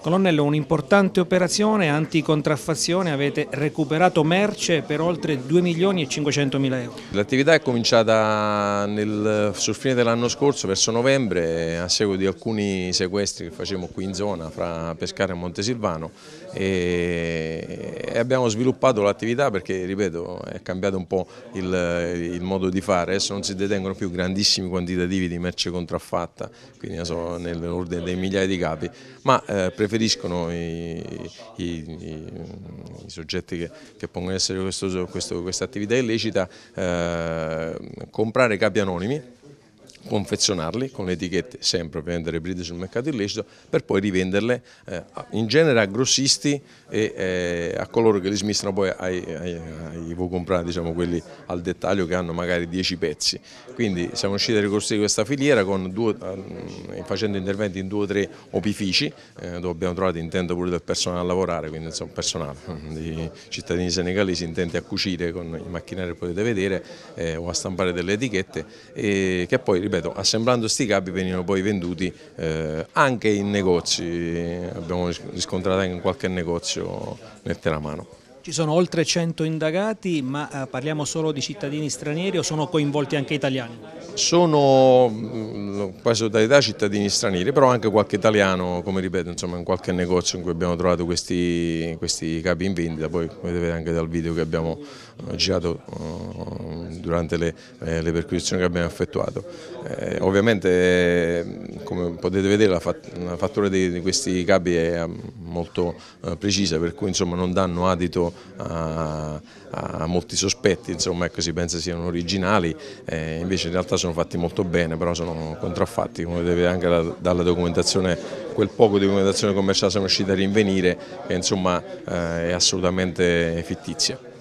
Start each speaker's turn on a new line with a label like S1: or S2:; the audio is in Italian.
S1: Colonnello, un'importante operazione anticontraffazione, avete recuperato merce per oltre 2 milioni e 500 mila euro.
S2: L'attività è cominciata nel, sul fine dell'anno scorso, verso novembre, a seguito di alcuni sequestri che facevamo qui in zona fra Pescara e Montesilvano e, abbiamo sviluppato l'attività perché, ripeto, è cambiato un po' il, il, modo di fare, adesso non si detengono più grandissimi quantitativi di merce contraffatta, quindi so, nell'ordine dei migliaia di capi, ma eh, preferiscono i, i, i, i soggetti che, che, pongono in essere questo, questo, questa attività illecita eh, comprare capi anonimi confezionarli con le etichette, sempre vendere bride sul mercato illecito, per poi rivenderle eh, in genere a grossisti e eh, a coloro che li smistano poi ai, ai, ai vuoi comprare diciamo, quelli al dettaglio che hanno magari 10 pezzi. Quindi siamo usciti a ricostruire questa filiera due, eh, facendo interventi in due o tre opifici, eh, dove abbiamo trovato intento pure del personale a lavorare, quindi insomma personale di cittadini senegalesi intenti a cucire con i macchinari che potete vedere eh, o a stampare delle etichette che poi ripeto ripeto, assemblando questi capi venivano poi venduti eh, anche in negozi, abbiamo riscontrato anche in qualche negozio nel Teramano.
S1: Ci sono oltre 100 indagati, ma eh, parliamo solo di cittadini stranieri o sono coinvolti anche italiani?
S2: sono mm, quasi totalità cittadini stranieri, però anche qualche italiano, come ripeto, insomma in qualche negozio in cui abbiamo trovato questi, questi capi in vendita, poi come vedere anche dal video che abbiamo eh, girato eh, durante le, eh, le perquisizioni che abbiamo effettuato. Eh, ovviamente come potete vedere la, fattura di, questi capi è molto precisa, per cui insomma, non danno adito a, a molti sospetti, insomma, ecco, si pensa siano originali, eh, invece in realtà sono sono fatti molto bene, però sono contraffatti, come vedete anche da, dalla documentazione, quel poco di documentazione commerciale sono riusciti a rinvenire che insomma eh, è assolutamente fittizia.